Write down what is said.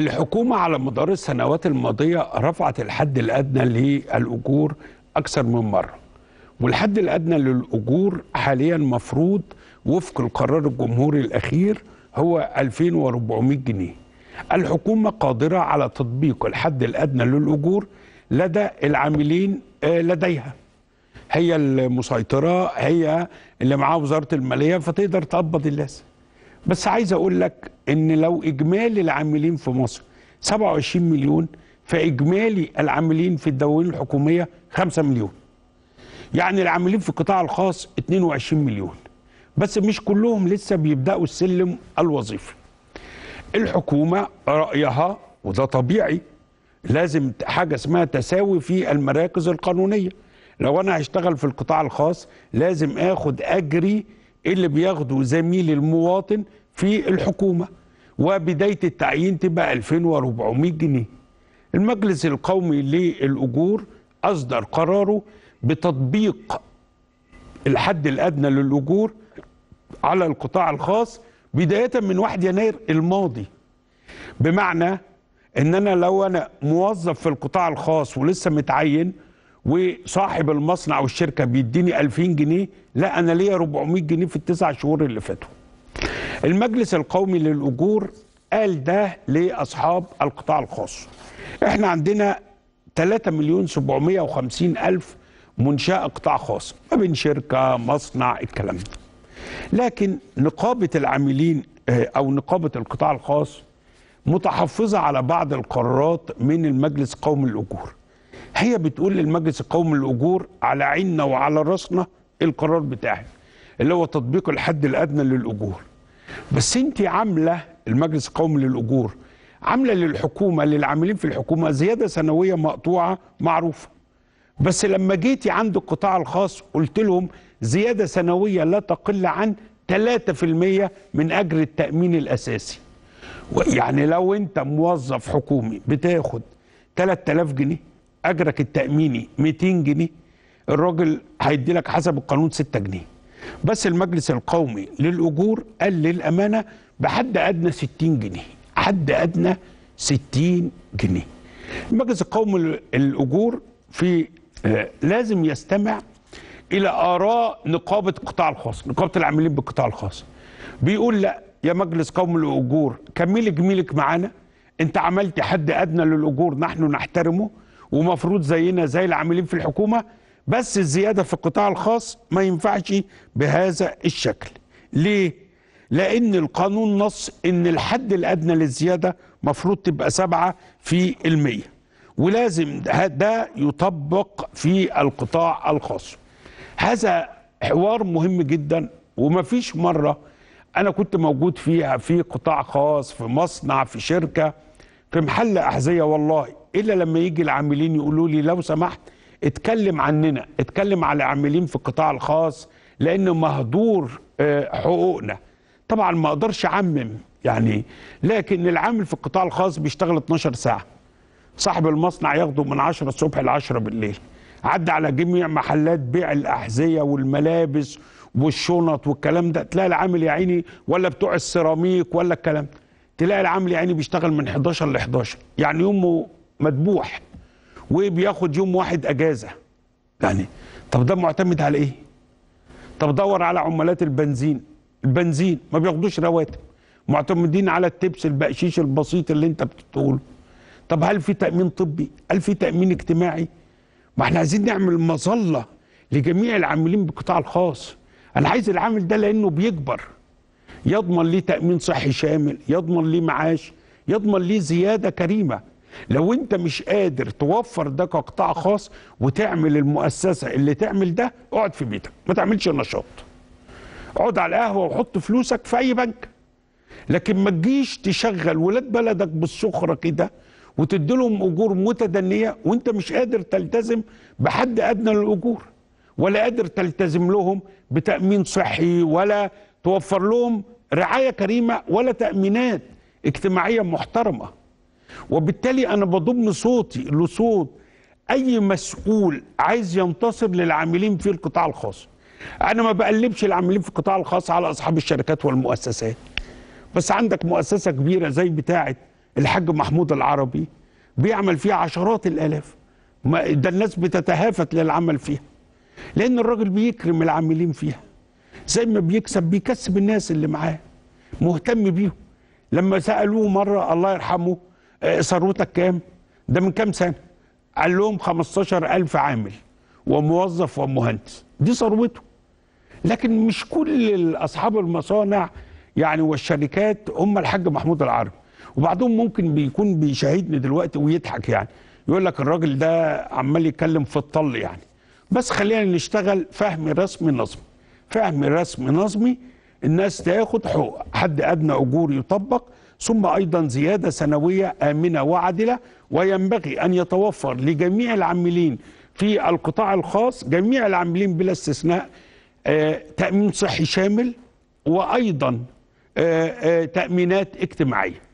الحكومة على مدار السنوات الماضية رفعت الحد الأدنى للأجور أكثر من مرة والحد الأدنى للأجور حاليا مفروض وفق القرار الجمهوري الأخير هو 2400 جنيه الحكومة قادرة على تطبيق الحد الأدنى للأجور لدى العاملين آه، لديها هي المسيطرة هي اللي معاها وزارة المالية فتقدر تقبض اللازم بس عايز اقول لك ان لو اجمالي العاملين في مصر 27 مليون فاجمالي العاملين في الدواوين الحكوميه 5 مليون يعني العاملين في القطاع الخاص 22 مليون بس مش كلهم لسه بيبداوا السلم الوظيفي الحكومه رايها وده طبيعي لازم حاجه اسمها تساوي في المراكز القانونيه لو انا هشتغل في القطاع الخاص لازم اخد اجري اللي بياخده زميل المواطن في الحكومه وبدايه التعيين تبقى 2400 جنيه. المجلس القومي للاجور اصدر قراره بتطبيق الحد الادنى للاجور على القطاع الخاص بدايه من 1 يناير الماضي. بمعنى ان انا لو انا موظف في القطاع الخاص ولسه متعين وصاحب المصنع والشركه بيديني 2000 جنيه لا انا ليا 400 جنيه في التسع شهور اللي فاتوا المجلس القومي للأجور قال ده لأصحاب القطاع الخاص احنا عندنا 3 مليون 750 ألف منشأة قطاع خاص ما بين شركة مصنع الكلام ده لكن نقابة العاملين آه، أو نقابة القطاع الخاص متحفظة على بعض القرارات من المجلس القومي للأجور هي بتقول للمجلس القومي للأجور على عيننا وعلى راسنا القرار بتاعه اللي هو تطبيق الحد الأدنى للأجور بس انت عامله المجلس القومي للاجور عامله للحكومه للعاملين في الحكومه زياده سنويه مقطوعه معروفه بس لما جيتي عند القطاع الخاص قلت لهم زياده سنويه لا تقل عن 3% من اجر التامين الاساسي يعني لو انت موظف حكومي بتاخد 3000 جنيه اجرك التاميني 200 جنيه الراجل هيدي لك حسب القانون 6 جنيه بس المجلس القومي للأجور قال للأمانة بحد أدنى 60 جنيه حد أدنى 60 جنيه المجلس القومي للأجور في آه، لازم يستمع إلى آراء نقابة القطاع الخاص نقابة العاملين بالقطاع الخاص بيقول لا يا مجلس قومي للأجور كملي جميلك معانا انت عملت حد ادنى للاجور نحن نحترمه ومفروض زينا زي العاملين في الحكومه بس الزيادة في القطاع الخاص ما ينفعش بهذا الشكل ليه؟ لأن القانون نص إن الحد الأدنى للزيادة مفروض تبقى سبعة في المية ولازم ده يطبق في القطاع الخاص هذا حوار مهم جدا ومفيش مرة أنا كنت موجود فيها في قطاع خاص في مصنع في شركة في محل أحذية والله إلا لما يجي العاملين يقولوا لي لو سمحت اتكلم عننا اتكلم على عاملين في القطاع الخاص لان مهدور آه، حقوقنا طبعا ما اقدرش اعمم يعني لكن العامل في القطاع الخاص بيشتغل 12 ساعه صاحب المصنع ياخده من 10 الصبح ل 10 بالليل عدى على جميع محلات بيع الاحذيه والملابس والشنط والكلام ده تلاقي العامل يا عيني ولا بتوع السيراميك ولا الكلام تلاقي العامل يا عيني بيشتغل من 11 ل 11 يعني يومه مدبوح وبياخد يوم واحد اجازه يعني طب ده معتمد على ايه طب دور على عمالات البنزين البنزين ما بياخدوش رواتب معتمدين على التبس البقشيش البسيط اللي انت بتقوله طب هل في تامين طبي هل في تامين اجتماعي ما احنا عايزين نعمل مظله لجميع العاملين بالقطاع الخاص انا عايز العامل ده لانه بيكبر يضمن ليه تامين صحي شامل يضمن ليه معاش يضمن ليه زياده كريمه لو انت مش قادر توفر ده كقطاع خاص وتعمل المؤسسه اللي تعمل ده اقعد في بيتك ما تعملش نشاط اقعد على القهوه وحط فلوسك في اي بنك لكن ما تجيش تشغل ولاد بلدك بالسخره كده وتدي لهم اجور متدنيه وانت مش قادر تلتزم بحد ادنى للاجور ولا قادر تلتزم لهم بتامين صحي ولا توفر لهم رعايه كريمه ولا تامينات اجتماعيه محترمه وبالتالي انا بضم صوتي لصوت اي مسؤول عايز ينتصر للعاملين في القطاع الخاص انا ما بقلبش العاملين في القطاع الخاص على اصحاب الشركات والمؤسسات بس عندك مؤسسه كبيره زي بتاعه الحاج محمود العربي بيعمل فيها عشرات الالاف ده الناس بتتهافت للعمل فيها لان الراجل بيكرم العاملين فيها زي ما بيكسب بيكسب الناس اللي معاه مهتم بيهم لما سالوه مره الله يرحمه ثروتك آه، كام ده من كام سنه قال لهم 15000 عامل وموظف ومهندس دي ثروته لكن مش كل اصحاب المصانع يعني والشركات هم الحاج محمود العربي وبعضهم ممكن بيكون بيشاهدني دلوقتي ويضحك يعني يقول لك الراجل ده عمال يتكلم في الطل يعني بس خلينا نشتغل فهم رسمي نظمي فهم رسمي نظمي الناس تاخد حقوق حد ادنى اجور يطبق ثم أيضا زيادة سنوية آمنة وعادلة وينبغي أن يتوفر لجميع العاملين في القطاع الخاص جميع العاملين بلا استثناء آه، تأمين صحي شامل وأيضا آه، آه، تأمينات اجتماعية